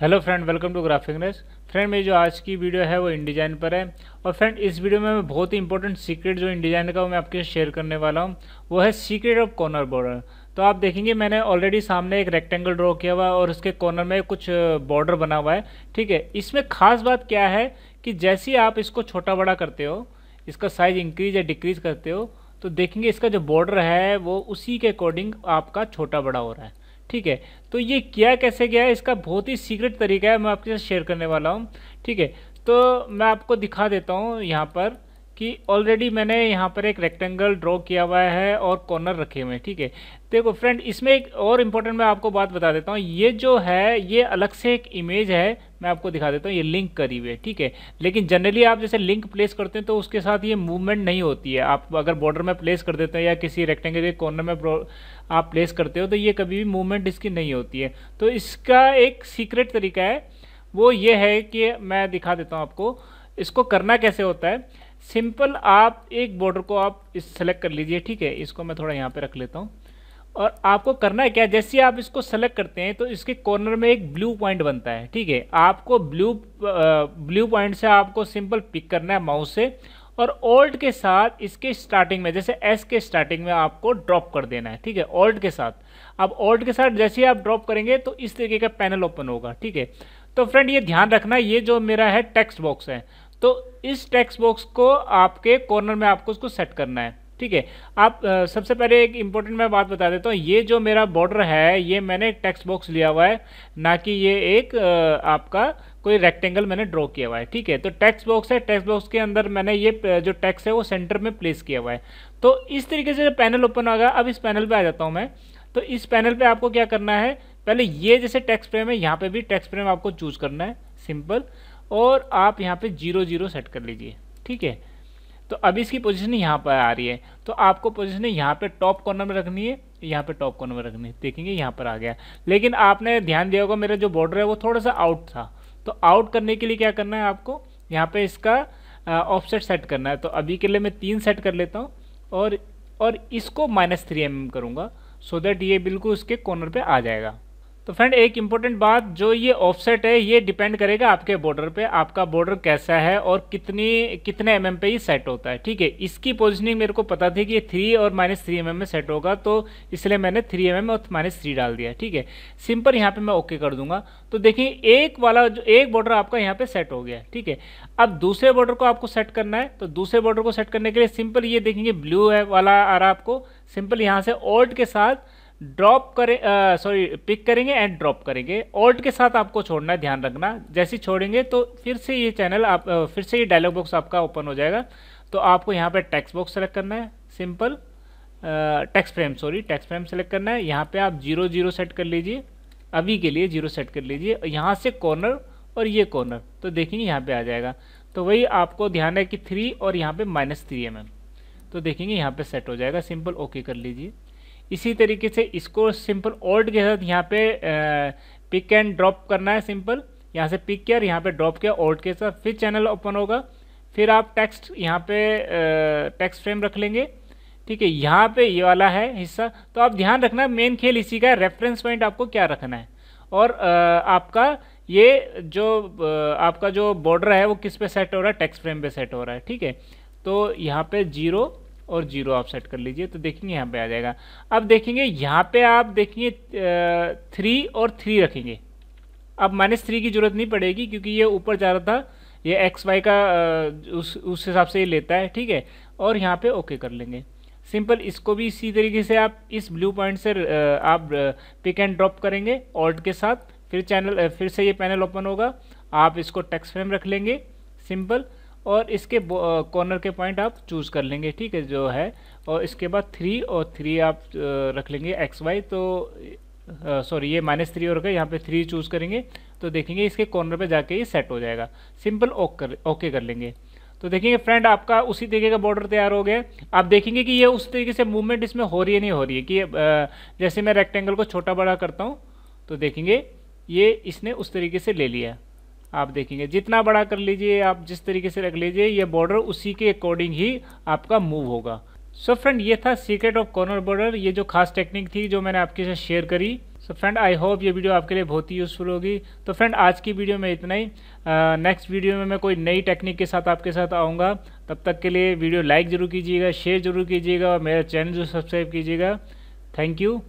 hello friend welcome to graphicness friend मेरी जो आज की वीडियो है वो इंडिजाइन पर है और फ्रेंड इस वीडियो में मैं बहुत ही इंपॉर्टेंट सीक्रेट जो इंडिजाइन का वो मैं आपके शेयर करने वाला हूँ वो है सीक्रेट ऑफ कॉर्नर बॉर्डर तो आप देखेंगे मैंने ऑलरेडी सामने एक रेक्टेंगल ड्रॉ किया हुआ है और उसके कॉर्नर में कुछ बॉर्डर बना हुआ है ठीक है इसमें खास बात क्या है कि जैसे आप इसको छोटा बड़ा करते हो इसका साइज़ इंक्रीज या डिक्रीज करते हो तो देखेंगे इसका जो बॉर्डर है वो उसी के अकॉर्डिंग आपका छोटा बड़ा हो रहा है ठीक है तो ये किया कैसे गया है इसका बहुत ही सीक्रेट तरीका है मैं आपके साथ शेयर करने वाला हूँ ठीक है तो मैं आपको दिखा देता हूँ यहाँ पर कि ऑलरेडी मैंने यहाँ पर एक रेक्टेंगल ड्रॉ किया हुआ है और कॉर्नर रखे हुए हैं ठीक है देखो फ्रेंड इसमें एक और इम्पोर्टेंट मैं आपको बात बता देता हूँ ये जो है ये अलग से एक इमेज है मैं आपको दिखा देता हूँ ये लिंक करी हुई है ठीक है लेकिन जनरली आप जैसे लिंक प्लेस करते हैं तो उसके साथ ये मूवमेंट नहीं होती है आप अगर बॉर्डर में प्लेस कर देते हैं या किसी रेक्टेंगल के कॉर्नर में आप प्लेस करते हो तो ये कभी भी मूवमेंट इसकी नहीं होती है तो इसका एक सीक्रेट तरीका है वो ये है कि मैं दिखा देता हूँ आपको इसको करना कैसे होता है सिंपल आप एक बॉर्डर को आप इस सेलेक्ट कर लीजिए ठीक है इसको मैं थोड़ा यहाँ पे रख लेता हूँ और आपको करना है क्या जैसे आप इसको सेलेक्ट करते हैं तो इसके कॉर्नर में एक ब्लू पॉइंट बनता है ठीक है आपको ब्लू ब्लू पॉइंट से आपको सिंपल पिक करना है माउस से और ओल्ट के साथ इसके स्टार्टिंग में जैसे एस के स्टार्टिंग में आपको ड्रॉप कर देना है ठीक है ओल्ट के साथ अब ओल्ट के साथ जैसे ही आप ड्रॉप करेंगे तो इस तरीके का पैनल ओपन होगा ठीक है तो फ्रेंड ये ध्यान रखना ये जो मेरा है टेक्स्ट बॉक्स है तो इस टेक्स्ट बॉक्स को आपके कॉर्नर में आपको उसको सेट करना है ठीक है आप सबसे पहले एक इम्पोर्टेंट मैं बात बता देता हूँ ये जो मेरा बॉर्डर है ये मैंने एक टेक्स्ट बॉक्स लिया हुआ है ना कि ये एक आपका कोई रेक्टेंगल मैंने ड्रॉ किया हुआ है ठीक है तो टेक्स्ट बॉक्स है टेक्स्ट बॉक्स के अंदर मैंने ये जो टेक्स्ट है वो सेंटर में प्लेस किया हुआ है तो इस तरीके से पैनल ओपन होगा अब इस पैनल पर आ जाता हूँ मैं तो इस पैनल पर आपको क्या करना है पहले ये जैसे टैक्स फ्रेम है यहाँ पर भी टैक्स फ्रेम आपको चूज़ करना है सिंपल और आप यहाँ पे जीरो जीरो सेट कर लीजिए ठीक है तो अभी इसकी पोजिशन यहाँ पर आ रही है तो आपको पोजिशन यहाँ पे टॉप कॉर्नर में रखनी है यहाँ पे टॉप कॉर्नर में रखनी है देखेंगे यहाँ पर आ गया लेकिन आपने ध्यान दिया होगा मेरा जो बॉर्डर है वो थोड़ा सा आउट था तो आउट करने के लिए क्या करना है आपको यहाँ पे इसका ऑफसेट सेट करना है तो अभी के लिए मैं तीन सेट कर लेता हूँ और और इसको माइनस थ्री एम करूँगा सो दैट ये बिल्कुल उसके कॉर्नर पर आ जाएगा तो फ्रेंड एक इम्पोर्टेंट बात जो ये ऑफसेट है ये डिपेंड करेगा आपके बॉर्डर पे आपका बॉर्डर कैसा है और कितनी कितने एम mm पे ही सेट होता है ठीक है इसकी पोजिशनिंग मेरे को पता थी कि ये थ्री और माइनस थ्री एम में सेट होगा तो इसलिए मैंने थ्री एम mm और माइनस थ्री डाल दिया ठीक है सिंपल यहाँ पर मैं ओके कर दूंगा तो देखिए एक वाला जो एक बॉर्डर आपका यहाँ पर सेट हो गया ठीक है अब दूसरे बॉर्डर को आपको सेट करना है तो दूसरे बॉर्डर को सेट करने के लिए सिंपल ये देखेंगे ब्लू है वाला आ रहा आपको सिंपल यहाँ से ऑल्ट के साथ ड्रॉप करें सॉरी पिक करेंगे एंड ड्रॉप करेंगे ऑल्ट के साथ आपको छोड़ना है ध्यान रखना जैसे छोड़ेंगे तो फिर से ये चैनल आप फिर से ये डायलॉग बॉक्स आपका ओपन हो जाएगा तो आपको यहाँ पर टेक्स्ट बॉक्स सेलेक्ट करना है simple text frame sorry text frame select करना है यहाँ पे आप जीरो जीरो सेट कर लीजिए अभी के लिए जीरो सेट कर लीजिए यहाँ से कॉर्नर और ये कॉर्नर तो देखेंगे यहाँ पे आ जाएगा तो वही आपको ध्यान है कि थ्री और यहाँ पे माइनस थ्री एम तो देखेंगे यहाँ पे सेट हो जाएगा सिंपल ओके कर लीजिए इसी तरीके से इसको सिंपल ऑल्ट के साथ यहाँ पे पिक एंड ड्रॉप करना है सिंपल यहाँ से पिक किया और यहाँ पे ड्रॉप किया ऑल्ट के साथ फिर चैनल ओपन होगा फिर आप टेक्स्ट यहाँ पे टेक्स्ट फ्रेम रख लेंगे ठीक है यहाँ पे ये वाला है हिस्सा तो आप ध्यान रखना मेन खेल इसी का रेफरेंस पॉइंट आपको क्या रखना है और आपका ये जो आपका जो बॉर्डर है वो किस पे सेट हो रहा है टेक्स्ट फ्रेम पे सेट हो रहा है ठीक है तो यहाँ पे जीरो और जीरो आप सेट कर लीजिए तो देखेंगे यहाँ पे आ जाएगा अब देखेंगे यहाँ पे आप देखेंगे थ्री और थ्री रखेंगे अब माइनस थ्री की जरूरत नहीं पड़ेगी क्योंकि ये ऊपर जा रहा था ये एक्स वाई का उस उस हिसाब से ये लेता है ठीक है और यहाँ पे ओके कर लेंगे सिंपल इसको भी इसी तरीके से आप इस ब्लू पॉइंट से आप पिक एंड ड्रॉप करेंगे ऑल्ट के साथ फिर चैनल फिर से ये पैनल ओपन होगा आप इसको टेक्स्ट फ्रेम रख लेंगे सिंपल और इसके कॉर्नर के पॉइंट आप चूज़ कर लेंगे ठीक है जो है और इसके बाद थ्री और थ्री आप रख लेंगे एक्स वाई तो सॉरी ये माइनस थ्री और यहाँ पे थ्री चूज़ करेंगे तो देखेंगे इसके कॉर्नर पे जाके ये सेट हो जाएगा सिंपल ओक कर ओके कर लेंगे तो देखेंगे फ्रेंड आपका उसी तरीके का बॉर्डर तैयार हो गया आप देखेंगे कि ये उस तरीके से मूवमेंट इसमें हो रही है नहीं हो रही है कि जैसे मैं रेक्टेंगल को छोटा बड़ा करता हूँ तो देखेंगे ये इसने उस तरीके से ले लिया आप देखेंगे जितना बड़ा कर लीजिए आप जिस तरीके से रख लीजिए ये बॉर्डर उसी के अकॉर्डिंग ही आपका मूव होगा सो so फ्रेंड ये था सीक्रेट ऑफ कॉर्नर बॉर्डर ये जो खास टेक्निक थी जो मैंने आपके साथ शेयर करी सो फ्रेंड आई होप ये वीडियो आपके लिए बहुत ही यूज़फुल होगी तो फ्रेंड आज की वीडियो में इतना ही नेक्स्ट uh, वीडियो में मैं कोई नई टेक्निक के साथ आपके साथ आऊँगा तब तक के लिए वीडियो लाइक ज़रूर कीजिएगा शेयर ज़रूर कीजिएगा और मेरा चैनल जो सब्सक्राइब कीजिएगा थैंक यू